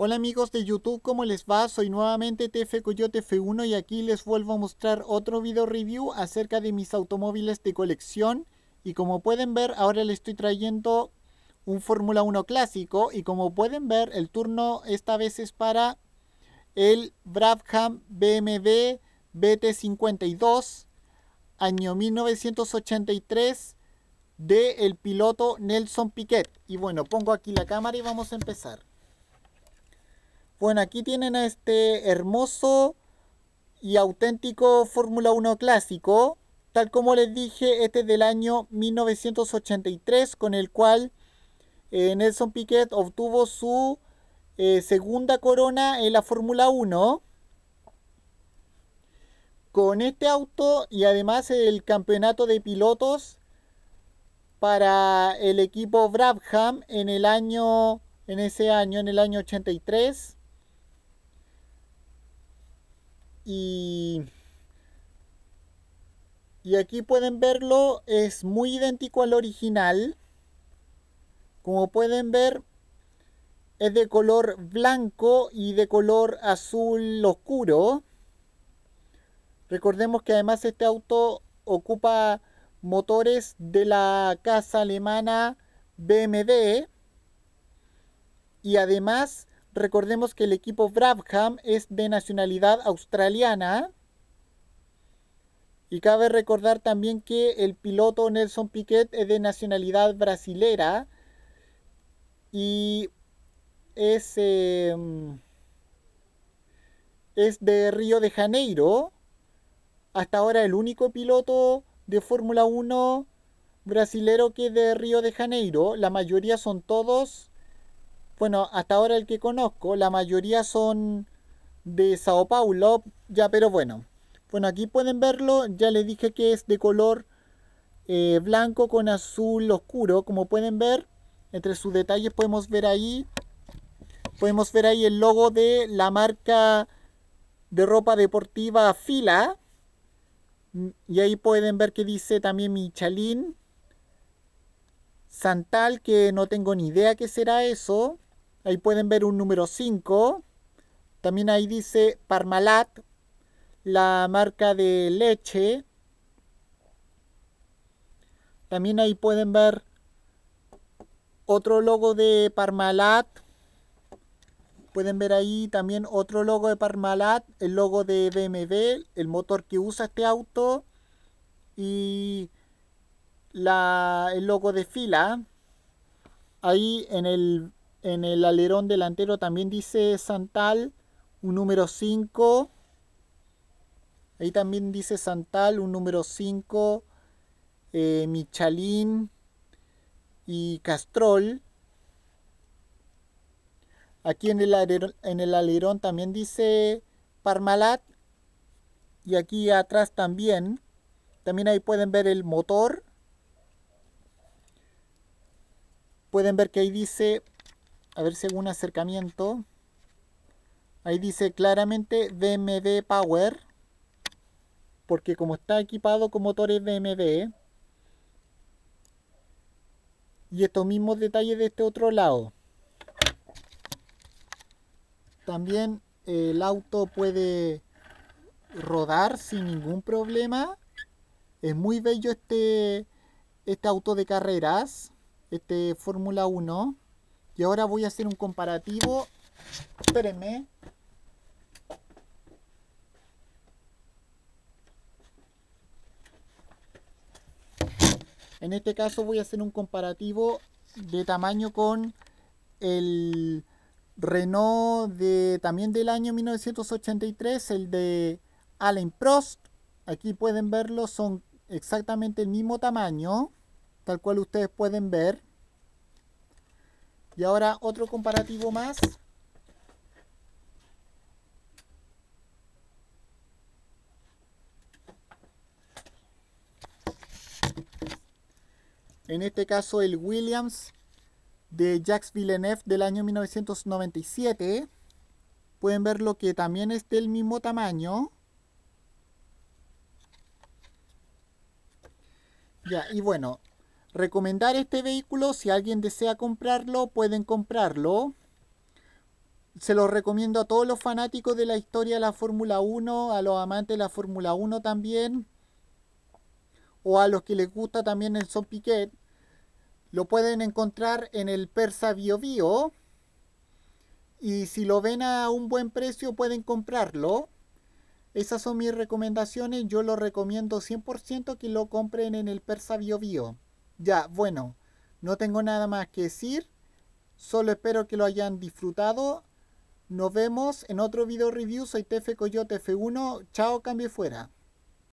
Hola amigos de YouTube, ¿cómo les va? Soy nuevamente TF Coyote F1 y aquí les vuelvo a mostrar otro video review acerca de mis automóviles de colección y como pueden ver ahora les estoy trayendo un Fórmula 1 clásico y como pueden ver el turno esta vez es para el Brabham BMW BT52 año 1983 de el piloto Nelson Piquet y bueno pongo aquí la cámara y vamos a empezar bueno, aquí tienen a este hermoso y auténtico Fórmula 1 clásico. Tal como les dije, este es del año 1983, con el cual eh, Nelson Piquet obtuvo su eh, segunda corona en la Fórmula 1. Con este auto y además el campeonato de pilotos para el equipo Brabham en el año en ese año, en el año 83. y, y aquí pueden verlo, es muy idéntico al original. Como pueden ver, es de color blanco y de color azul oscuro. Recordemos que además este auto ocupa motores de la casa alemana BMW y además Recordemos que el equipo Brabham es de nacionalidad australiana. Y cabe recordar también que el piloto Nelson Piquet es de nacionalidad brasilera. Y es, em, es de Río de Janeiro. Hasta ahora el único piloto de Fórmula 1 brasilero que es de Río de Janeiro. La mayoría son todos bueno, hasta ahora el que conozco, la mayoría son de Sao Paulo, ya, pero bueno. Bueno, aquí pueden verlo, ya les dije que es de color eh, blanco con azul oscuro, como pueden ver. Entre sus detalles podemos ver ahí, podemos ver ahí el logo de la marca de ropa deportiva Fila. Mm, y ahí pueden ver que dice también Chalín Santal, que no tengo ni idea qué será eso. Ahí pueden ver un número 5. También ahí dice Parmalat, la marca de leche. También ahí pueden ver otro logo de Parmalat. Pueden ver ahí también otro logo de Parmalat, el logo de BMW, el motor que usa este auto y la, el logo de fila. Ahí en el en el alerón delantero también dice Santal, un número 5. Ahí también dice Santal, un número 5. Eh, Michalín y Castrol. Aquí en el, en el alerón también dice Parmalat. Y aquí atrás también. También ahí pueden ver el motor. Pueden ver que ahí dice a ver según acercamiento. Ahí dice claramente BMW Power. Porque como está equipado con motores BMW. Y estos mismos detalles de este otro lado. También el auto puede rodar sin ningún problema. Es muy bello este, este auto de carreras, este Fórmula 1. Y ahora voy a hacer un comparativo. Espérenme. En este caso voy a hacer un comparativo de tamaño con el Renault de también del año 1983, el de Allen Prost. Aquí pueden verlo, son exactamente el mismo tamaño, tal cual ustedes pueden ver. Y ahora otro comparativo más. En este caso el Williams de Jacques Villeneuve del año 1997. Pueden ver lo que también es del mismo tamaño. Ya, y bueno, recomendar este vehículo. Si alguien desea comprarlo, pueden comprarlo. Se lo recomiendo a todos los fanáticos de la historia de la Fórmula 1, a los amantes de la Fórmula 1 también, o a los que les gusta también el Son Piquet. Lo pueden encontrar en el Persa Bio Bio. Y si lo ven a un buen precio, pueden comprarlo. Esas son mis recomendaciones. Yo lo recomiendo 100% que lo compren en el Persa Bio Bio. Ya, bueno, no tengo nada más que decir. Solo espero que lo hayan disfrutado. Nos vemos en otro video review. Soy TF Coyote F1. Chao, cambio fuera.